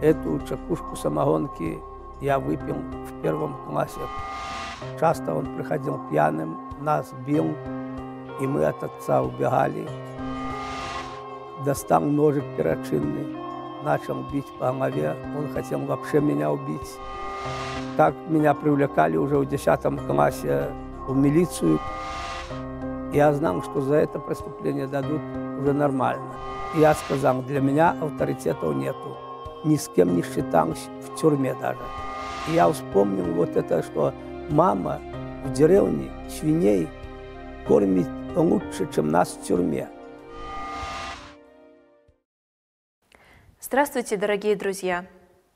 Эту чакушку самогонки я выпил в первом классе. Часто он приходил пьяным, нас бил, и мы от отца убегали. Достал ножик перочинный, начал бить по голове. Он хотел вообще меня убить. Так меня привлекали уже в 10 классе в милицию. Я знал, что за это преступление дадут уже нормально. я сказал, для меня авторитетов нету ни с кем не считалась в тюрьме даже. И я вспомнил вот это, что мама в деревне свиней кормит лучше, чем нас в тюрьме. Здравствуйте, дорогие друзья!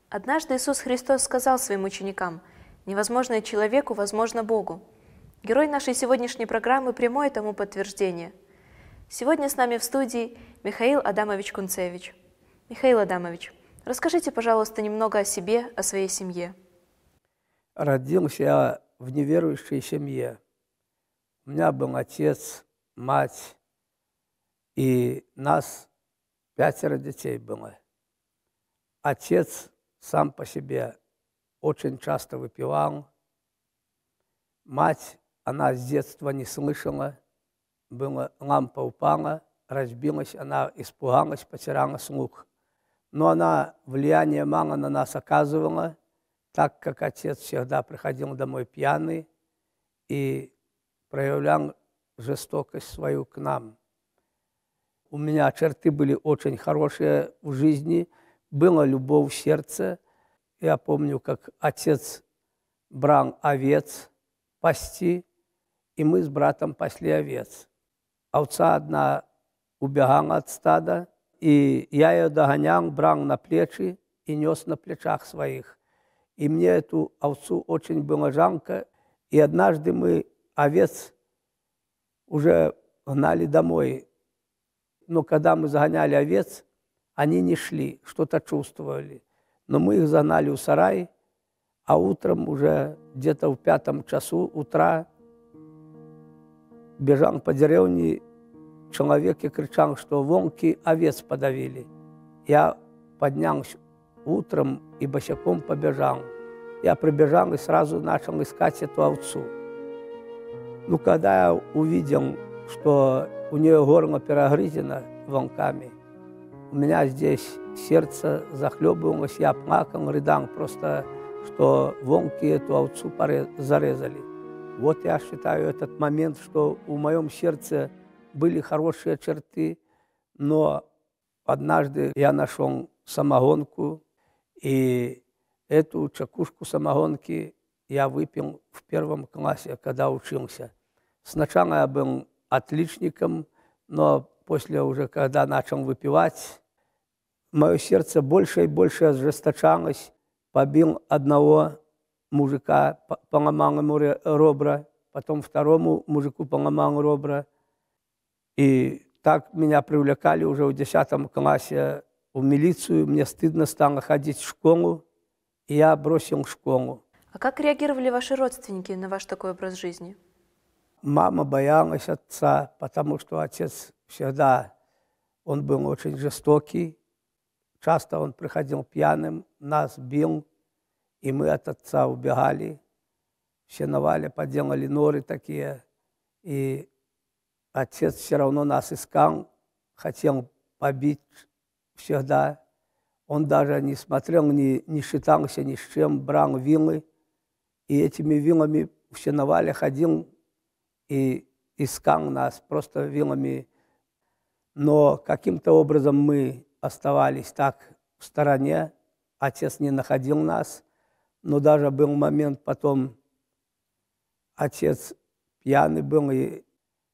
Однажды Иисус Христос сказал своим ученикам, «Невозможное человеку, возможно Богу». Герой нашей сегодняшней программы – прямое тому подтверждение. Сегодня с нами в студии Михаил Адамович Кунцевич. Михаил Адамович, Расскажите, пожалуйста, немного о себе, о своей семье. Родился я в неверующей семье. У меня был отец, мать, и нас пятеро детей было. Отец сам по себе очень часто выпивал. Мать, она с детства не слышала. Была, лампа упала, разбилась, она испугалась, потеряла слух – но она влияние мало на нас оказывала, так как отец всегда приходил домой пьяный и проявлял жестокость свою к нам. У меня черты были очень хорошие в жизни, было любовь в сердце. Я помню, как отец брал овец пасти, и мы с братом пасли овец. Овца одна убегала от стада – и я ее догонял, брал на плечи и нес на плечах своих. И мне эту овцу очень было жалко. И однажды мы овец уже гнали домой. Но когда мы загоняли овец, они не шли, что-то чувствовали. Но мы их загнали у сарай, а утром уже где-то в пятом часу утра бежал по деревне человек и кричал, что вонки овец подавили. Я поднялся утром и босиком побежал. Я прибежал и сразу начал искать эту овцу. Ну, когда я увидел, что у нее горло перегрызено волками, у меня здесь сердце захлебывалось, я плакал, рыдал просто, что волки эту овцу зарезали. Вот я считаю этот момент, что в моем сердце – были хорошие черты, но однажды я нашел самогонку, и эту чакушку самогонки я выпил в первом классе, когда учился. Сначала я был отличником, но после уже, когда начал выпивать, мое сердце больше и больше ожесточалось. Побил одного мужика, поломал ему ребра, потом второму мужику поломал ребра – и так меня привлекали уже в 10 классе в милицию. Мне стыдно стало ходить в школу, и я бросил школу. А как реагировали ваши родственники на ваш такой образ жизни? Мама боялась отца, потому что отец всегда, он был очень жестокий. Часто он приходил пьяным, нас бил, и мы от отца убегали. Щеновали, поделали норы такие, и Отец все равно нас искал, хотел побить всегда. Он даже не смотрел, не, не считался ни с чем, брал вилы. И этими вилами в сеновале ходил и искал нас просто вилами. Но каким-то образом мы оставались так в стороне. Отец не находил нас. Но даже был момент потом, отец пьяный был, и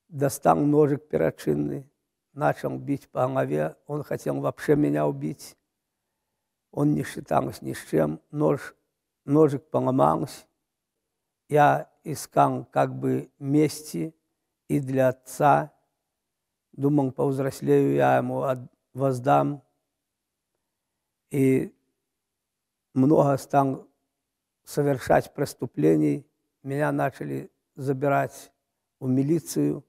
достал ножик перочинный, начал бить по голове. Он хотел вообще меня убить. Он не считался ни с чем. Нож, ножик поломался. Я искал как бы мести и для отца. Думал, повзрослею, я ему воздам. И много стал совершать преступлений. Меня начали забирать в милицию –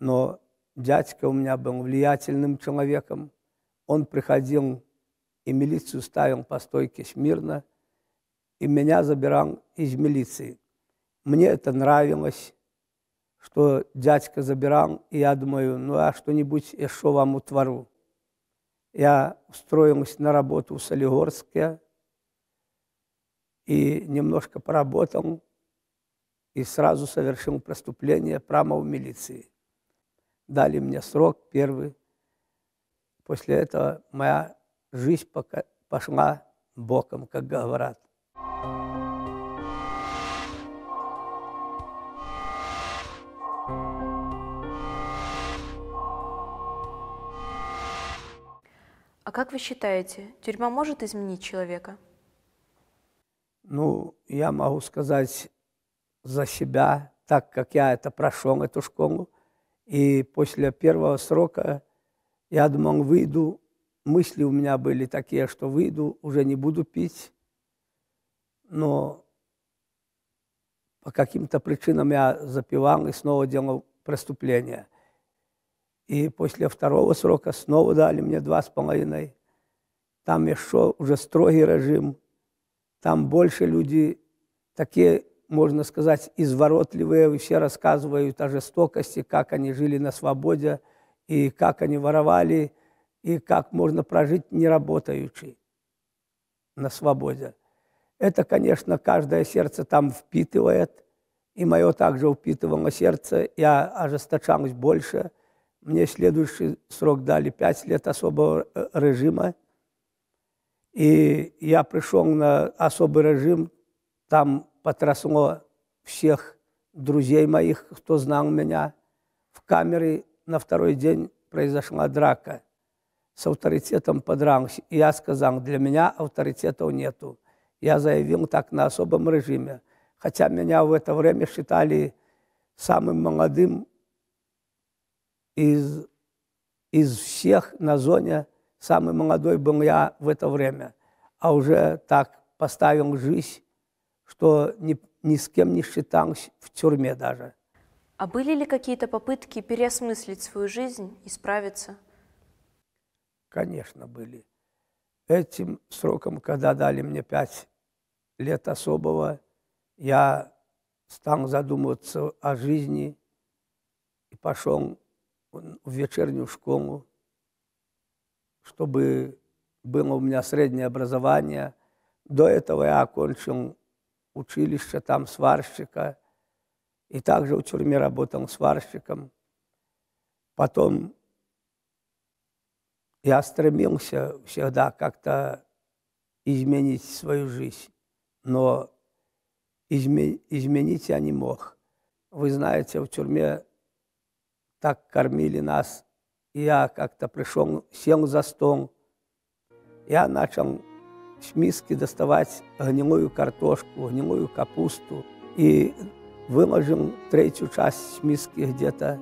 но дядька у меня был влиятельным человеком. Он приходил и милицию ставил по стойке смирно, и меня забирал из милиции. Мне это нравилось, что дядька забирал, и я думаю, ну а что-нибудь еще вам утвору. Я устроилась на работу в Солигорске и немножко поработал, и сразу совершил преступление прямо в милиции дали мне срок первый. После этого моя жизнь пока пошла боком, как говорят. А как вы считаете, тюрьма может изменить человека? Ну, я могу сказать за себя, так как я это прошел, эту школу – и после первого срока я думал, выйду, мысли у меня были такие, что выйду, уже не буду пить. Но по каким-то причинам я запивал и снова делал преступление. И после второго срока снова дали мне два с половиной. Там еще уже строгий режим, там больше люди, такие можно сказать, изворотливые, все рассказывают о жестокости, как они жили на свободе, и как они воровали, и как можно прожить не работаючи на свободе. Это, конечно, каждое сердце там впитывает, и мое также впитывало сердце, я ожесточалась больше. Мне следующий срок дали пять лет особого э, режима, и я пришел на особый режим, там потрясло всех друзей моих, кто знал меня. В камере на второй день произошла драка. С авторитетом подрался. И я сказал, для меня авторитетов нету. Я заявил так на особом режиме. Хотя меня в это время считали самым молодым из, из всех на зоне. Самый молодой был я в это время. А уже так поставил жизнь что ни, ни с кем не считалось в тюрьме даже. А были ли какие-то попытки переосмыслить свою жизнь, и справиться? Конечно, были. Этим сроком, когда дали мне пять лет особого, я стал задумываться о жизни и пошел в вечернюю школу, чтобы было у меня среднее образование. До этого я окончил училище там сварщика, и также в тюрьме работал сварщиком. Потом я стремился всегда как-то изменить свою жизнь, но изменить я не мог. Вы знаете, в тюрьме так кормили нас. я как-то пришел, сел за стол, я начал с миски доставать гнилую картошку, гнилую капусту. И выложил третью часть миски где-то.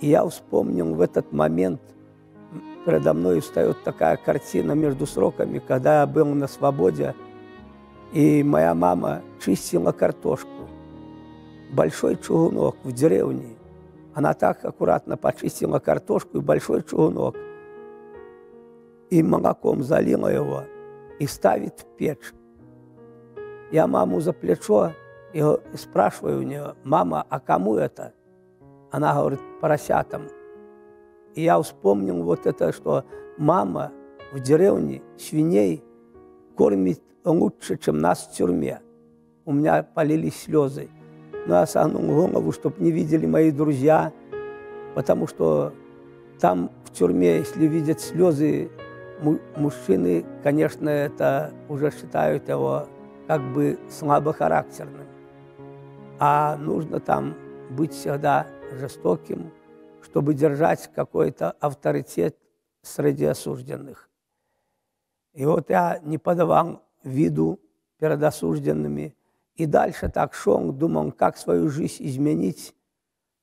И я вспомнил в этот момент, передо мной встает такая картина между сроками, когда я был на свободе, и моя мама чистила картошку. Большой чугунок в деревне. Она так аккуратно почистила картошку и большой чугунок. И молоком залила его – и ставит в печь. Я маму за плечо и спрашиваю у нее, мама, а кому это? Она говорит, поросятам. И я вспомнил вот это, что мама в деревне свиней кормит лучше, чем нас в тюрьме. У меня полились слезы. Но ну, я согнул голову, чтобы не видели мои друзья, потому что там в тюрьме, если видят слезы мужчины, конечно, это уже считают его как бы слабохарактерным. А нужно там быть всегда жестоким, чтобы держать какой-то авторитет среди осужденных. И вот я не подавал виду перед осужденными, и дальше так шел, думал, как свою жизнь изменить,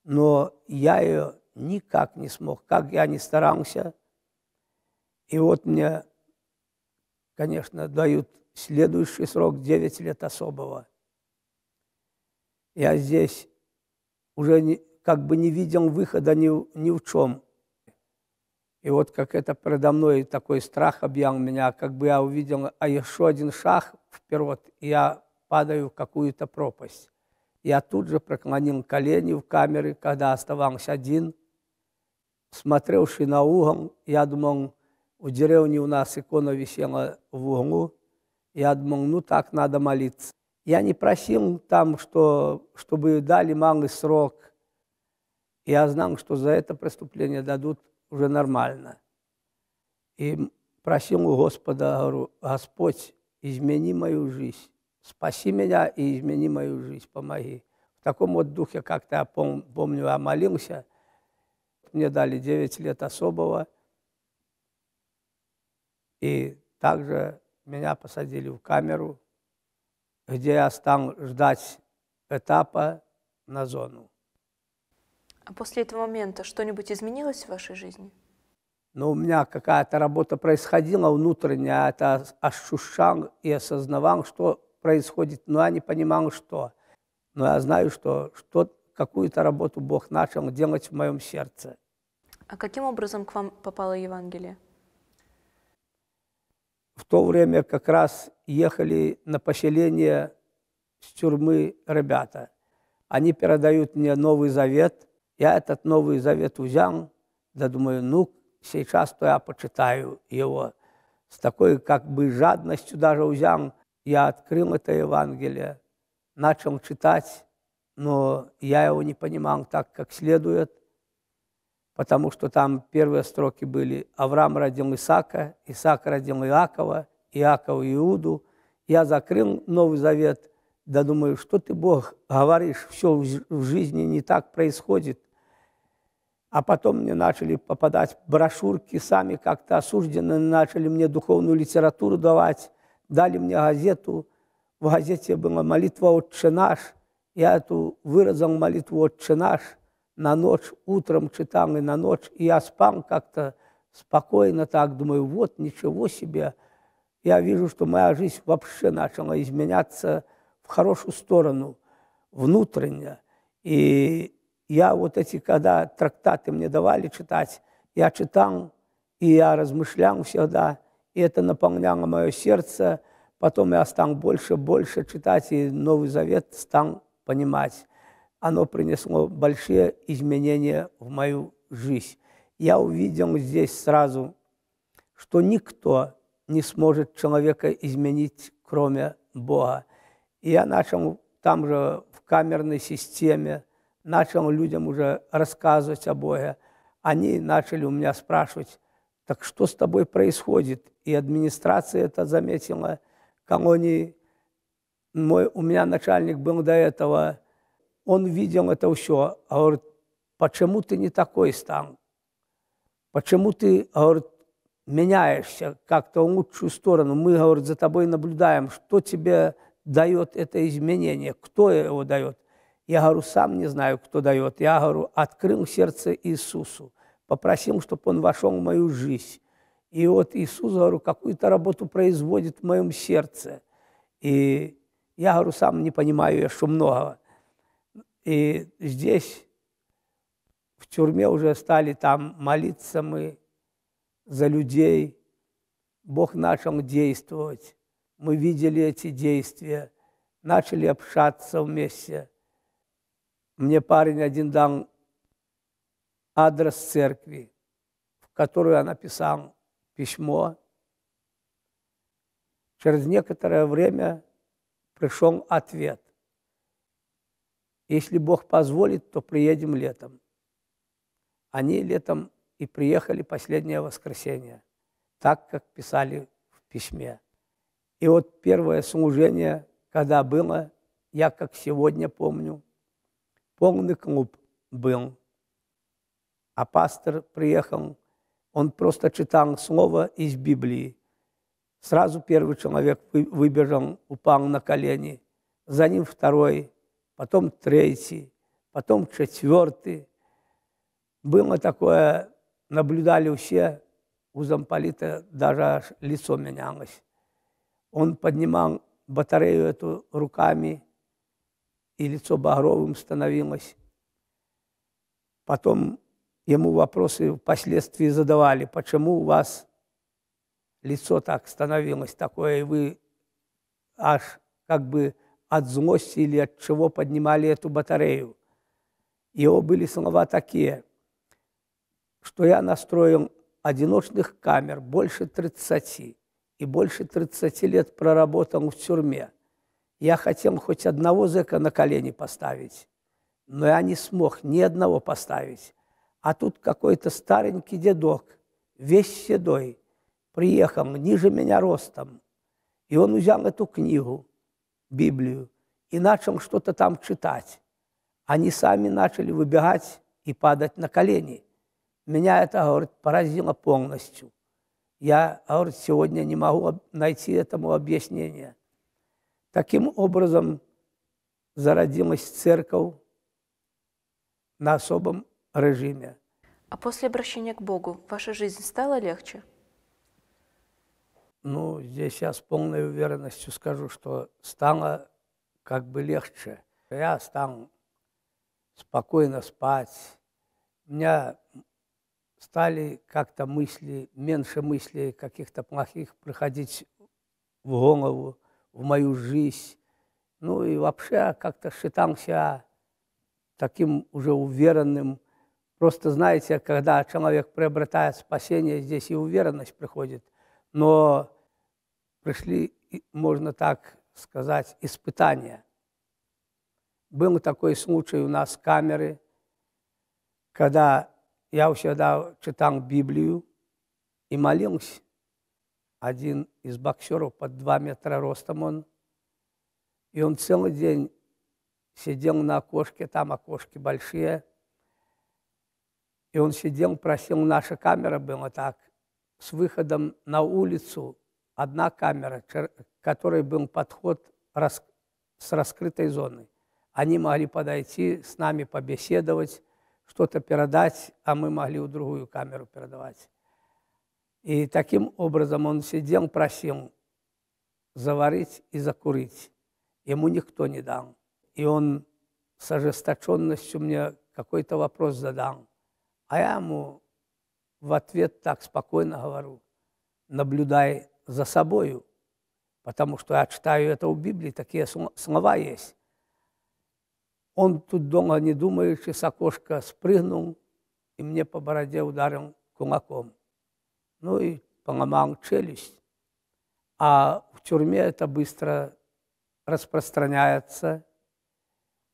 но я ее никак не смог, как я не старался – и вот мне, конечно, дают следующий срок 9 лет особого. Я здесь уже не, как бы не видел выхода ни, ни в чем. И вот как это предо мной такой страх объял меня, как бы я увидел, а еще один шаг вперед, и я падаю в какую-то пропасть. Я тут же проклонил колени в камеры, когда оставался один, смотревший на угол, я думал, у деревни у нас икона висела в углу, я думал, ну так надо молиться. Я не просил там, что, чтобы дали малый срок. Я знал, что за это преступление дадут уже нормально. И просил у Господа, говорю, Господь, измени мою жизнь. Спаси меня и измени мою жизнь, помоги. В таком вот духе как-то я пом- помню, я молился. Мне дали 9 лет особого. И также меня посадили в камеру, где я стал ждать этапа на зону. А после этого момента что-нибудь изменилось в вашей жизни? Ну у меня какая-то работа происходила внутренняя, это ощущал и осознавал, что происходит, но я не понимал, что. Но я знаю, что, что какую-то работу Бог начал делать в моем сердце. А каким образом к вам попало Евангелие? в то время как раз ехали на поселение с тюрьмы ребята. Они передают мне Новый Завет. Я этот Новый Завет взял, да думаю, ну, сейчас-то я почитаю его. С такой как бы жадностью даже взял. Я открыл это Евангелие, начал читать, но я его не понимал так, как следует – потому что там первые строки были «Авраам родил Исаака, Исаак родил Иакова, Иакова Иуду». Я закрыл Новый Завет, да думаю, что ты, Бог, говоришь, все в жизни не так происходит. А потом мне начали попадать брошюрки, сами как-то осуждены, начали мне духовную литературу давать, дали мне газету. В газете была молитва «Отче наш». Я эту выразил молитву «Отче наш», на ночь, утром читал и на ночь, и я спал как-то спокойно так, думаю, вот ничего себе. Я вижу, что моя жизнь вообще начала изменяться в хорошую сторону, внутренне. И я вот эти, когда трактаты мне давали читать, я читал, и я размышлял всегда, и это наполняло мое сердце. Потом я стал больше, больше читать, и Новый Завет стал понимать оно принесло большие изменения в мою жизнь. Я увидел здесь сразу, что никто не сможет человека изменить, кроме Бога. И я начал там же в камерной системе, начал людям уже рассказывать о Боге. Они начали у меня спрашивать, так что с тобой происходит? И администрация это заметила, колонии. Мой, у меня начальник был до этого он видел это все. А говорит, почему ты не такой стал? Почему ты, а говорит, меняешься как-то в лучшую сторону? Мы, говорит, за тобой наблюдаем. Что тебе дает это изменение? Кто его дает? Я говорю, сам не знаю, кто дает. Я говорю, открыл сердце Иисусу, попросил, чтобы он вошел в мою жизнь. И вот Иисус, говорю, какую-то работу производит в моем сердце. И я, говорю, сам не понимаю, я что многого. И здесь, в тюрьме уже стали там молиться мы за людей, Бог начал действовать. Мы видели эти действия, начали общаться вместе. Мне парень один дал адрес церкви, в которую я написал письмо. Через некоторое время пришел ответ. Если Бог позволит, то приедем летом. Они летом и приехали последнее воскресенье, так, как писали в письме. И вот первое служение, когда было, я как сегодня помню, полный клуб был. А пастор приехал, он просто читал слово из Библии. Сразу первый человек выбежал, упал на колени, за ним второй – потом третий, потом четвертый. Было такое, наблюдали все, у замполита даже лицо менялось. Он поднимал батарею эту руками, и лицо багровым становилось. Потом ему вопросы впоследствии задавали, почему у вас лицо так становилось такое, и вы аж как бы от злости или от чего поднимали эту батарею. Его были слова такие, что я настроил одиночных камер больше 30 и больше 30 лет проработал в тюрьме. Я хотел хоть одного зэка на колени поставить, но я не смог ни одного поставить. А тут какой-то старенький дедок, весь седой, приехал ниже меня ростом, и он взял эту книгу – Библию и начал что-то там читать. Они сами начали выбегать и падать на колени. Меня это, говорит, поразило полностью. Я, говорит, сегодня не могу найти этому объяснение. Таким образом зародилась церковь на особом режиме. А после обращения к Богу ваша жизнь стала легче? ну, здесь я с полной уверенностью скажу, что стало как бы легче. Я стал спокойно спать. У меня стали как-то мысли, меньше мыслей каких-то плохих приходить в голову, в мою жизнь. Ну и вообще как-то считал себя таким уже уверенным. Просто знаете, когда человек приобретает спасение, здесь и уверенность приходит но пришли, можно так сказать, испытания. Был такой случай у нас в камере, когда я всегда читал Библию и молился. Один из боксеров под два метра ростом он, и он целый день сидел на окошке, там окошки большие, и он сидел, просил, наша камера была так – с выходом на улицу одна камера, к которой был подход с раскрытой зоной. Они могли подойти, с нами побеседовать, что-то передать, а мы могли в другую камеру передавать. И таким образом он сидел, просил заварить и закурить. Ему никто не дал. И он с ожесточенностью мне какой-то вопрос задал. А я ему в ответ так спокойно говорю, наблюдай за собою, потому что я читаю это у Библии, такие слова есть. Он тут дома, не думаючи, с окошка спрыгнул и мне по бороде ударил кулаком. Ну и поломал челюсть. А в тюрьме это быстро распространяется.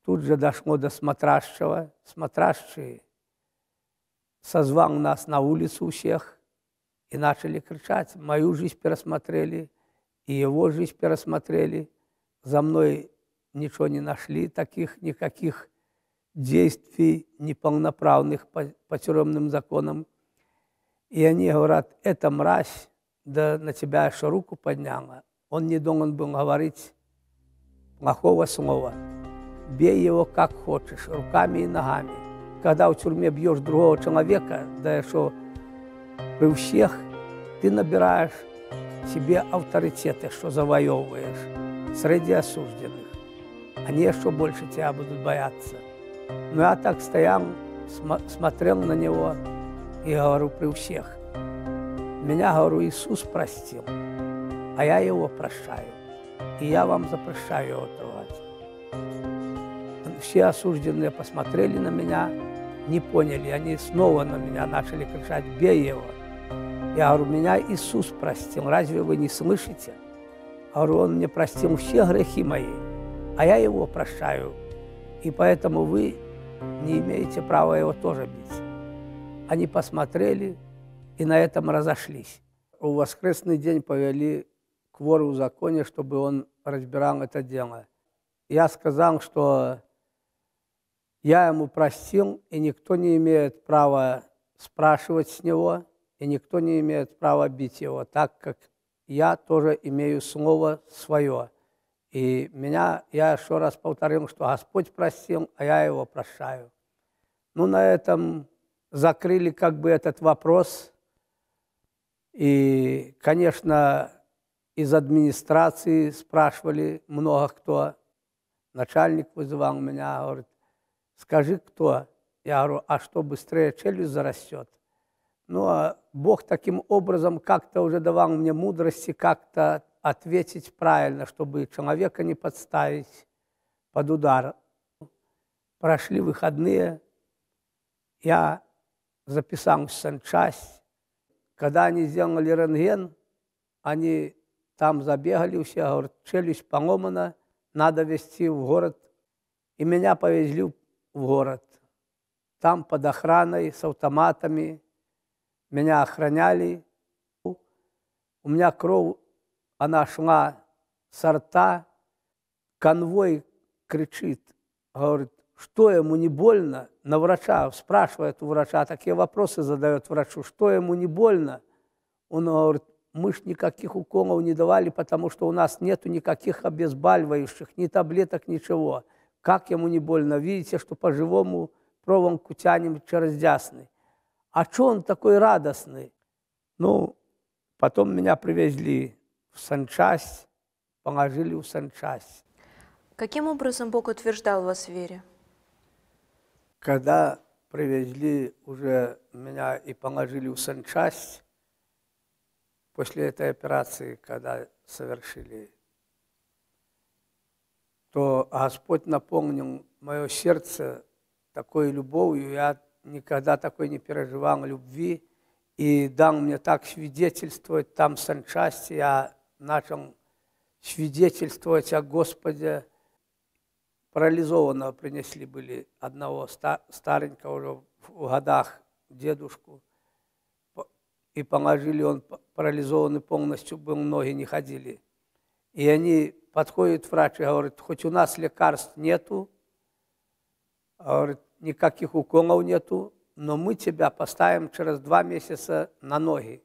Тут же дошло до смотрящего. Смотрящие созвал нас на улицу у всех и начали кричать. Мою жизнь пересмотрели, и его жизнь пересмотрели. За мной ничего не нашли, таких никаких действий неполноправных по, по тюремным законам. И они говорят, это мразь, да на тебя еще руку подняла. Он не должен был говорить плохого слова. Бей его как хочешь, руками и ногами когда в тюрьме бьешь другого человека, да что при всех, ты набираешь себе авторитеты, что завоевываешь среди осужденных. Они еще больше тебя будут бояться. Но ну, я так стоял, см смотрел на него и говорю при всех. Меня, говорю, Иисус простил, а я его прощаю. И я вам запрещаю его трогать все осужденные посмотрели на меня, не поняли. Они снова на меня начали кричать «Бей его!» Я говорю, меня Иисус простил, разве вы не слышите? Я говорю, Он мне простил все грехи мои, а я его прощаю. И поэтому вы не имеете права его тоже бить. Они посмотрели и на этом разошлись. В воскресный день повели к вору в законе, чтобы он разбирал это дело. Я сказал, что я ему простил, и никто не имеет права спрашивать с него, и никто не имеет права бить его, так как я тоже имею слово свое. И меня, я еще раз повторил, что Господь простил, а я его прощаю. Ну, на этом закрыли как бы этот вопрос. И, конечно, из администрации спрашивали много кто. Начальник вызывал меня, говорит, Скажи, кто? Я говорю, а что, быстрее челюсть зарастет? Ну, а Бог таким образом как-то уже давал мне мудрости как-то ответить правильно, чтобы человека не подставить под удар. Прошли выходные, я записал в санчасть. Когда они сделали рентген, они там забегали все, говорят, челюсть поломана, надо везти в город. И меня повезли в в город. Там под охраной, с автоматами меня охраняли. У меня кровь, она шла с рта. Конвой кричит, говорит, что ему не больно? На врача спрашивает у врача, такие вопросы задает врачу, что ему не больно? Он говорит, мы ж никаких уколов не давали, потому что у нас нету никаких обезболивающих, ни таблеток, ничего как ему не больно. Видите, что по живому проволоку тянем через дясны. А что он такой радостный? Ну, потом меня привезли в санчасть, положили в санчасть. Каким образом Бог утверждал вас в вере? Когда привезли уже меня и положили в санчасть, после этой операции, когда совершили то Господь наполнил мое сердце такой любовью. Я никогда такой не переживал любви и дал мне так свидетельствовать там в санчасти. Я начал свидетельствовать о Господе. Парализованного принесли были одного старенького уже в годах дедушку. И положили, он парализованный полностью был, ноги не ходили. И они подходит врач и говорит, хоть у нас лекарств нету, а, говорит, никаких уколов нету, но мы тебя поставим через два месяца на ноги.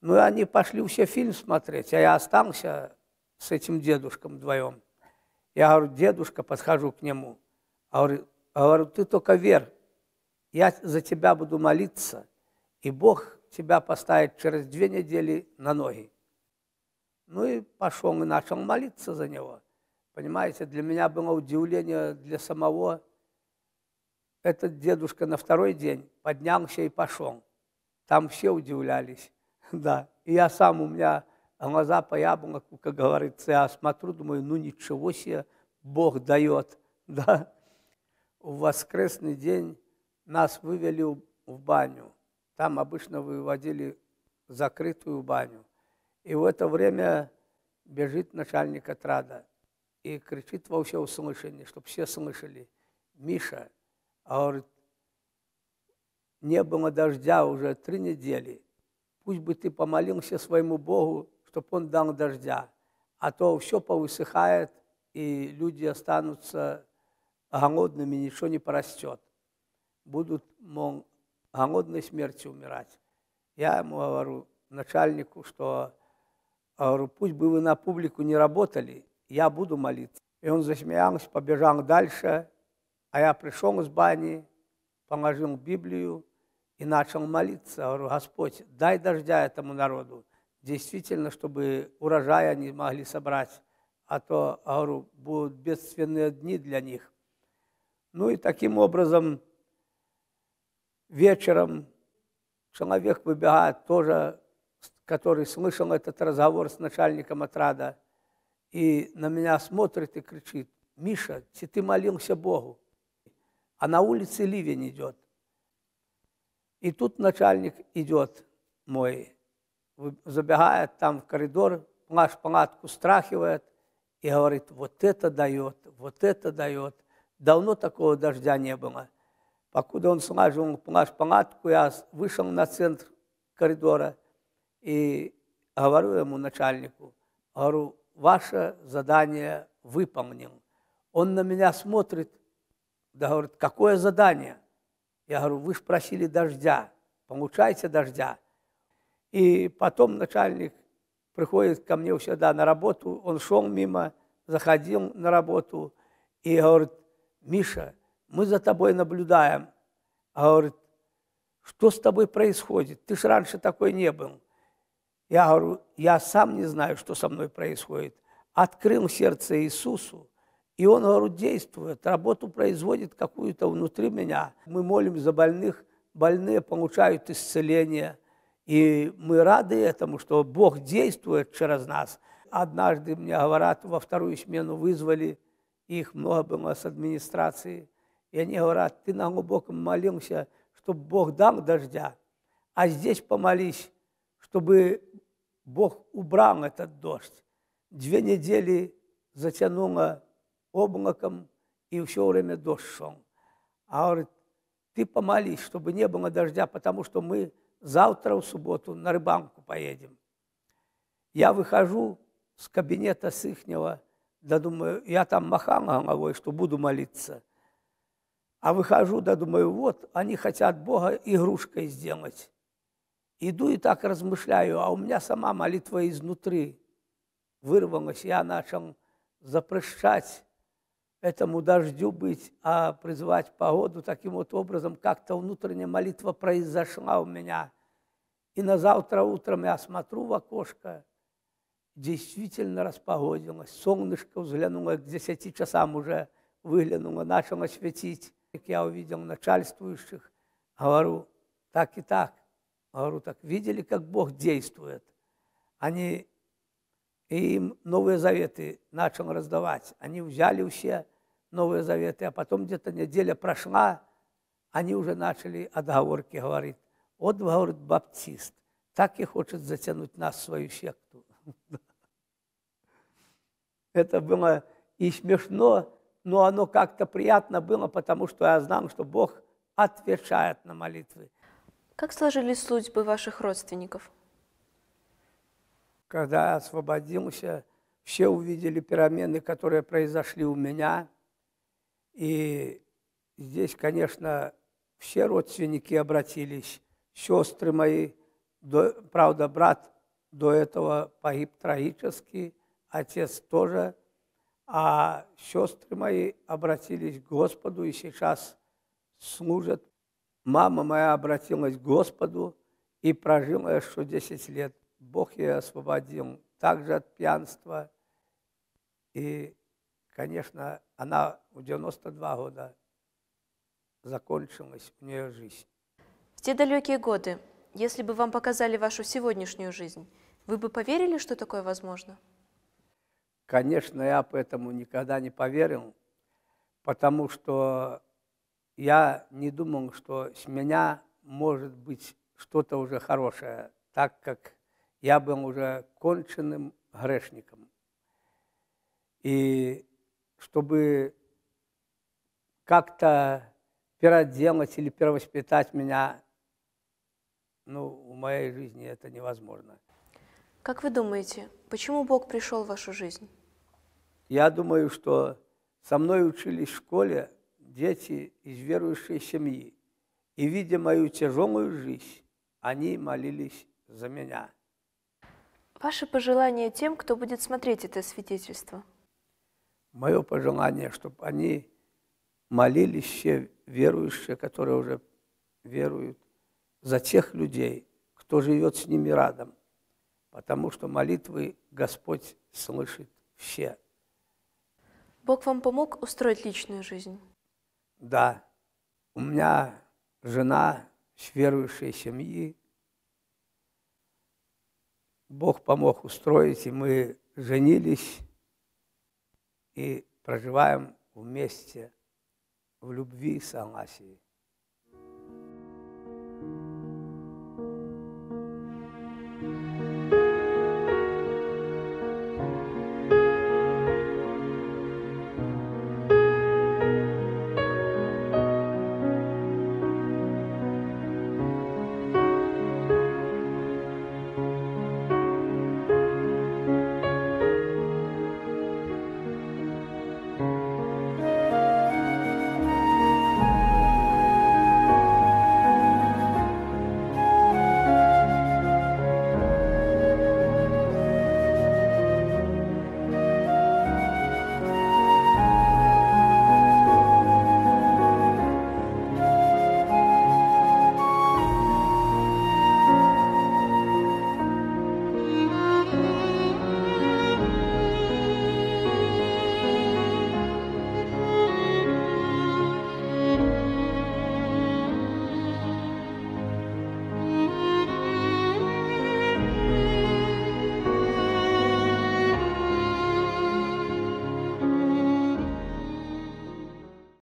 Ну и они пошли все фильм смотреть, а я остался с этим дедушком вдвоем. Я говорю, дедушка, подхожу к нему. А говорю, а говорю ты только верь, я за тебя буду молиться, и Бог тебя поставит через две недели на ноги. Ну и пошел и начал молиться за него. Понимаете, для меня было удивление для самого. Этот дедушка на второй день поднялся и пошел. Там все удивлялись. Да. И я сам, у меня глаза по яблоку, как говорится, я смотрю, думаю, ну ничего себе, Бог дает. Да. В воскресный день нас вывели в баню. Там обычно выводили закрытую баню. И в это время бежит начальник отрада и кричит во все услышание, чтобы все слышали. Миша, а говорит, не было дождя уже три недели. Пусть бы ты помолился своему Богу, чтобы он дал дождя, а то все повысыхает, и люди останутся голодными, ничего не порастет. Будут, мол, голодной смертью умирать. Я ему говорю, начальнику, что а говорю, пусть бы вы на публику не работали, я буду молиться. И он засмеялся, побежал дальше, а я пришел из бани, положил Библию и начал молиться. Говорю, Господь, дай дождя этому народу, действительно, чтобы урожай они могли собрать, а то, говорю, будут бедственные дни для них. Ну и таким образом вечером человек выбегает тоже который слышал этот разговор с начальником отрада, и на меня смотрит и кричит, «Миша, ты молился Богу, а на улице ливень идет». И тут начальник идет мой, забегает там в коридор, наш палатку страхивает и говорит, вот это дает, вот это дает. Давно такого дождя не было. Покуда он слаживал наш палатку, я вышел на центр коридора – и говорю ему, начальнику, говорю, ваше задание выполнил. Он на меня смотрит, да говорит, какое задание? Я говорю, вы же просили дождя, получайте дождя. И потом начальник приходит ко мне сюда на работу, он шел мимо, заходил на работу и говорит, Миша, мы за тобой наблюдаем. А говорит, что с тобой происходит? Ты же раньше такой не был. Я говорю, я сам не знаю, что со мной происходит. Открыл сердце Иисусу, и Он, говорю, действует, работу производит какую-то внутри меня. Мы молим за больных, больные получают исцеление, и мы рады этому, что Бог действует через нас. Однажды мне говорят, во вторую смену вызвали, их много было с администрации, и они говорят, ты на глубоком молился, чтобы Бог дал дождя, а здесь помолись, чтобы Бог убрал этот дождь. Две недели затянуло облаком, и все время дождь шел. А говорит, ты помолись, чтобы не было дождя, потому что мы завтра в субботу на рыбалку поедем. Я выхожу с кабинета с ихнего, да думаю, я там махал головой, что буду молиться. А выхожу, да думаю, вот, они хотят Бога игрушкой сделать. Иду и так размышляю, а у меня сама молитва изнутри вырвалась. Я начал запрещать этому дождю быть, а призывать погоду таким вот образом. Как-то внутренняя молитва произошла у меня. И на завтра утром я смотрю в окошко, действительно распогодилось. Солнышко взглянуло к 10 часам уже, выглянуло, начало светить. я увидел начальствующих, говорю, так и так, говорю, так видели, как Бог действует? Они и им Новые Заветы начал раздавать. Они взяли все Новые Заветы, а потом где-то неделя прошла, они уже начали отговорки говорить. Вот, говорит, баптист, так и хочет затянуть нас в свою секту. Это было и смешно, но оно как-то приятно было, потому что я знал, что Бог отвечает на молитвы. Как сложились судьбы ваших родственников? Когда освободился, все увидели перемены, которые произошли у меня. И здесь, конечно, все родственники обратились. Сестры мои, до, правда, брат до этого погиб трагически, отец тоже. А сестры мои обратились к Господу и сейчас служат Мама моя обратилась к Господу и прожила еще 10 лет. Бог ее освободил также от пьянства. И, конечно, она в 92 года закончилась у нее жизнь. В те далекие годы, если бы вам показали вашу сегодняшнюю жизнь, вы бы поверили, что такое возможно? Конечно, я поэтому никогда не поверил, потому что я не думал, что с меня может быть что-то уже хорошее, так как я был уже конченным грешником. И чтобы как-то переделать или перевоспитать меня, ну, в моей жизни это невозможно. Как вы думаете, почему Бог пришел в вашу жизнь? Я думаю, что со мной учились в школе дети из верующей семьи, и, видя мою тяжелую жизнь, они молились за меня. Ваши пожелания тем, кто будет смотреть это свидетельство? Мое пожелание, чтобы они молились все верующие, которые уже веруют, за тех людей, кто живет с ними рядом, потому что молитвы Господь слышит все. Бог вам помог устроить личную жизнь? Да, у меня жена с верующей семьи. Бог помог устроить, и мы женились и проживаем вместе в любви и согласии.